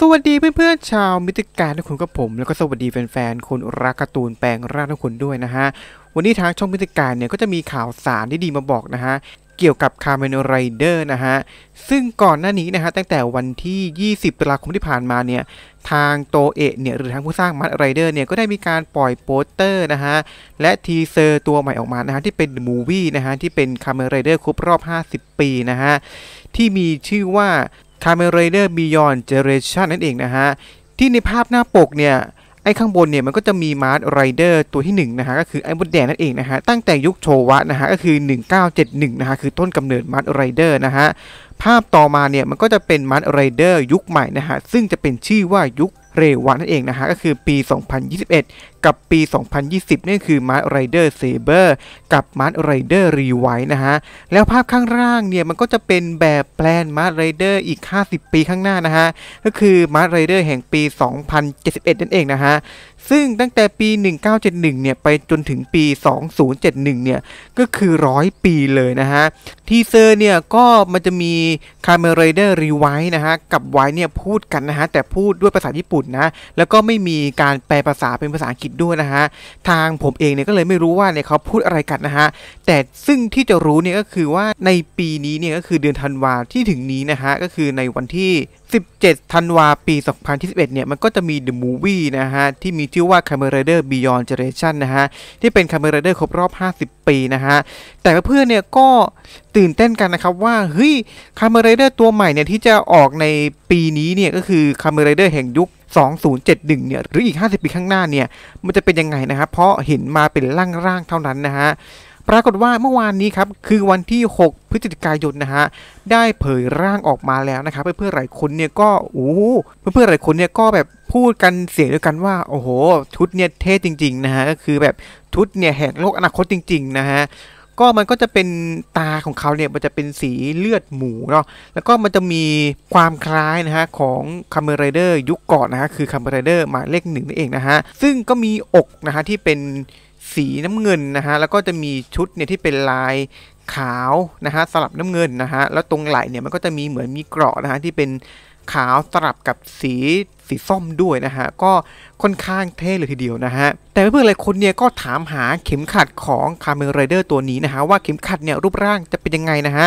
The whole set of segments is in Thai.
สวัสดีเพื่อนๆ ชาวมิติการทุกคนกับผม แล้วก็สวัสดีแฟนๆ คนรักการ์ตูนแปลงร่างทุกคนด้วยนะฮะ วันนี้ทางช่องมิติการเนี่ยก็จะมีข่าวสารที่ดีมาบอกนะฮะ เกี่ยวกับคาร์เมนไรเดอร์นะฮะ ซึ่งก่อนหน้านี้นะฮะตั้งแต่วันที่ 20ตุลาคมที่ผ่านมาเนี่ย ทางโตเอะเนี่ย หรือทางผู้สร้างมัดไรเดอร์เนี่ยก็ได้มีการปล่อยโปสเตอร์นะฮะและทีเซอร์ตัวใหม่ออกมานะฮะที่เป็นมูวี่นะฮะที่เป็นคาร์เมนไรเดอร์ครบรอบ50ปีนะฮะที่มีชื่อว่า c a m e r a d e r Beyond Generation นั่นเองนะฮะ ที่ในภาพหน้าปกเนี่ย ไอ้ข้างบนเนี่ยมันก็จะมีมาร์ทไรเดอร์ตัวที่1นะฮะก็คือ ไอ้บนแดงนั่นเองนะฮะ ตั้งแต่ยุคโชวะนะฮะก็คือ 1971 นะฮะคือต้นกำเนิดมาร์ทไรเดอร์นะฮะ ภาพต่อมาเนี่ยมันก็จะเป็นมาร์ทไรเดอร์ยุคใหม่นะฮะ ซึ่งจะเป็นชื่อว่ายุคเรวันนั่นเองนะฮะก็คือปี 2021 กับปี 2020 นี่คือมาร์ไรเดอร์เซเบอร์กับมาร์ a ไรเดอร์รีไวท์นะฮะแล้วภาพข้างล่างเนี่ยมันก็จะเป็นแบบแปลนมาร์ r ไรเดอร์อีก 50 ปีข้างหน้านะฮะก็คือมาร์ a ไรเดอร์แห่งปี 2071 นั่นเองนะฮะ ซึ่งตั้งแต่ปี 1971 เนี่ย ไปจนถึงปี 2071 เนี่ย ก็คือ 100 ปีเลยนะฮะ ทีเซอร์เนี่ยก็มันจะมีคาเมเรเดอร์รีไวนะฮะกับไวเนี่ยพูดกันนะฮะแต่พูดด้วยภาษาญี่ปุ่นนะแล้วก็ไม่มีการแปลภาษาเป็นภาษาอังกฤษด้วยนะฮะทางผมเองเนี่ยก็เลยไม่รู้ว่าเนี่ยเขาพูดอะไรกันนะฮะแต่ซึ่งที่จะรู้เนี่ยก็คือว่าในปีนี้เนี่ยก็คือเดือนธันวาที่ถึงนี้นะฮะก็คือในวันที่ 17ธันวาปี 2021เนี่ยมันก็จะมี The Movie นะฮะที่มีชื่อว่า c a m e r a d e r Beyond Generation นะฮะที่เป็น c a m e r a d e r ครบรอบ 50 ปีนะฮะแต่เพื่อนเนี่ยก็ตื่นเต้นกันนะครับว่าเฮ้ย c a m e r a เดอร์ตัวใหม่เนี่ยที่จะออกในปีนี้เนี่ยก็คือคาเมเรเดอร์แห่งยุค 2071 เนี่ยหรืออีก 50 ปีข้างหน้าเนี่ยมันจะเป็นยังไงนะครับ เพราะเห็นมาเป็นร่างๆ เท่านั้นนะฮะปรากฏว่าเมื่อวานนี้ครับ คือวันที่ 6 พฤศจิกายนนะฮะได้เผยร่างออกมาแล้วนะครับ เพื่อนๆหลายคนเนี่ยก็โอ้เพื่อนๆหลายคนเนี่ยก็แบบพูดกันเสียงด้วยกันว่า โอ้โห ชุดเนี่ยเท่จริงๆนะฮะก็คือแบบชุดเนี่ยแห่งโลกอนาคตจริงๆนะฮะก็มันก็จะเป็นตาของเขาเนี่ยมันจะเป็นสีเลือดหมูเนาะแล้วก็มันจะมีความคล้ายนะฮะของคาเมรเดอร์ยุคก่อนนะฮะคือคาเมรเดอร์หมายเลขหนึ่งนั่นเองนะฮะซึ่งก็มีอกนะฮะที่เป็นสีน้ำเงินนะฮะแล้วก็จะมีชุดเนี่ยที่เป็นลายขาวนะฮะสลับน้ำเงินนะฮะแล้วตรงไหล่เนี่ยมันก็จะมีเหมือนมีเกราะนะฮะที่เป็นขาว สลับกับสีสีส้มด้วยนะฮะก็ค่อนข้างเท่เลยทีเดียวนะฮะแต่เพื่อนๆหลายคนเนี่ยก็ถามหาเข็มขัดของคาร์เมลไรเดอร์ตัวนี้นะฮะว่าเข็มขัดเนี่ยรูปร่างจะเป็นยังไงนะฮะ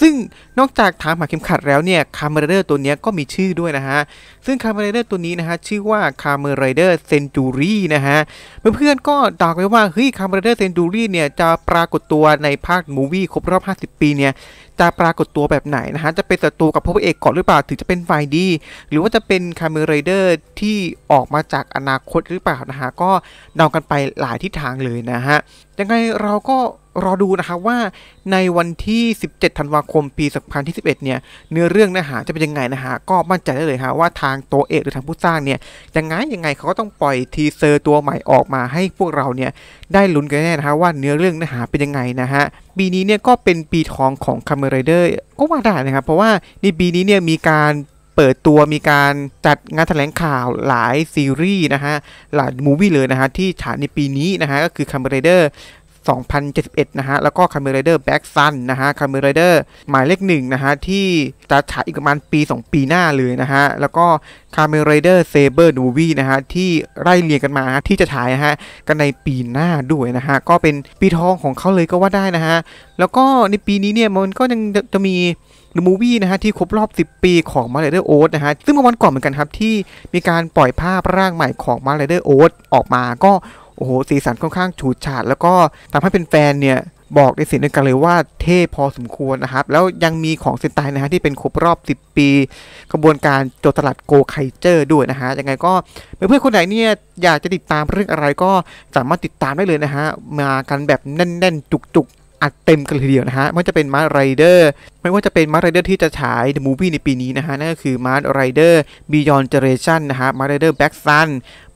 ซึ่งนอกจากถามหาเข็มขัดแล้วเนี่ยคาร์เมลไรเดอร์ตัวนี้ก็มีชื่อด้วยนะฮะซึ่งคาร์เมลไรเดอร์ตัวนี้นะฮะชื่อว่าคาร์เมลไรเดอร์เซนจูรี่นะฮะเพื่อนๆก็ตากไว้ว่าเฮ้ยคาร์เมลไรเดอร์เซนจูรี่เนี่ยจะปรากฏตัวในภาคมูวี่ครบรอบ50 ปีเนี่ยจะปรากฏตัวแบบไหนนะฮะจะเป็นศัตรูกับพระเอกก่อนหรือเปล่าถึงจะเป็นฝ่ายดี หรือว่าจะเป็นคาร์เมลไรเดอร์ที่ออกมาจากอนาคตหรือเปล่านะฮะก็เดากันไปหลายทิศทางเลยนะฮะยังไงเราก็รอดูนะครับว่าในวันที่ 17 ธันวาคม ปี2 0 2 1เนี่ยเนื้อเรื่องเนื้อหาจะเป็นยังไงนะฮะก็มั่นใจได้เลยฮะว่าทางตัวเอกหรือทางผู้สร้างเนี่ยยังไงยังไง เขาก็ต้องปล่อยทีเซอร์ตัวใหม่ออกมาให้พวกเราเนี่ยได้ลุ้นกันแน่นะฮะว่าเนื้อเรื่องเนื้อหาเป็นยังไงนะฮะปีนี้เนี่ยก็เป็นปีทองของคาเมรเดอร์ก็ว่าได้นะครับเพราะว่าในปีนี้เนี่ยมีการเปิดตัวมีการจัดงานแถลงข่าวหลายซีรีส์นะฮะหลายมูวี่เลยนะฮะที่ฉายในปีนี้นะฮะก็คือ Kamen Rider 2071 นะฮะ แล้วก็ c a m e r ไร d e r b ์ a c k Sun นะฮะ c a m e r เด d e r หมายเลขหนึ่งนะฮะที่จะฉายอีกประมาณปี 2 ปีหน้าเลยนะฮะ แล้วก็ c a m e r ลไ d e r Saber Movie นะฮะที่ไล่เรียงกันมาที่จะฉายนะฮะกันในปีหน้าด้วยนะฮะก็เป็นปีทองของเขาเลยก็ว่าได้นะฮะแล้วก็ในปีนี้เนี่ยมันก็ยังจะมี The Movie นะฮะที่ครบรอบ 10 ปีของ m a เดอ d e r o a t นะฮะซึ่งเมื่อวันก่อนเหมือนกันครับที่มีการปล่อยภาพร่างใหม่ของ m a เดอ d e r o a t ออกมาก็โอ้โหสีสันค่อนข้างฉูดฉาดแล้วก็ทำให้เป็นแฟนเนี่ย บอกในสิ่งเดียวกันเลยว่าเท่พอสมควรนะครับ แล้วยังมีของเซนไตนะฮะ ที่เป็นครบรอบ 10 ปี กระบวนการโจตสลัดโกไคเจอร์ด้วยนะฮะยังไงก็เพื่อนคนไหนเนี่ยอยากจะติดตามเรื่องอะไรก็สามารถติดตามได้เลยนะฮะ มากันแบบแน่น ๆ จุก ๆอัดเต็มกันเลยทีเดียวนะฮะไม่ว่าจะเป็นมาร์ไรเดอร์ ไม่ว่าจะเป็นมาร์ไรเดอร์ที่จะฉายเดอะมูฟี่ในปีนี้นะฮะ นั่นก็คือมาร์ไรเดอร์บียอนเจเรชั่นนะฮะมาร์ไรเดอร์แบ็กซัน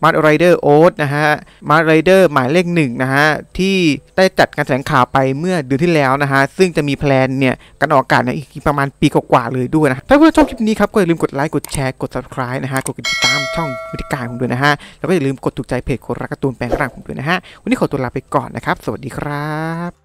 มาร์ไรเดอร์โอ๊ตนะฮะมาร์ไรเดอร์หมายเลขหนึ่งนะฮะ ที่ได้จัดการแถลงข่าวไปเมื่อเดือนที่แล้วนะฮะ ซึ่งจะมีแพลนเนี่ย กันออกอากาศในอีกประมาณปีกว่าๆเลยด้วยนะ ถ้าเพื่อนชอบคลิปนี้ครับก็อย่าลืมกดไลค์ กดแชร์ กด subscribe นะฮะ กดติดตามช่องวิทยการองด้วยนะฮะแล้วก็อย่าลืมกดถูกใจเพจคนรักการ์ตูนแปลงร่างผมด้วยนะฮะวันนี้ขอตัวลาไปก่อนนะครับสวัสดีครับ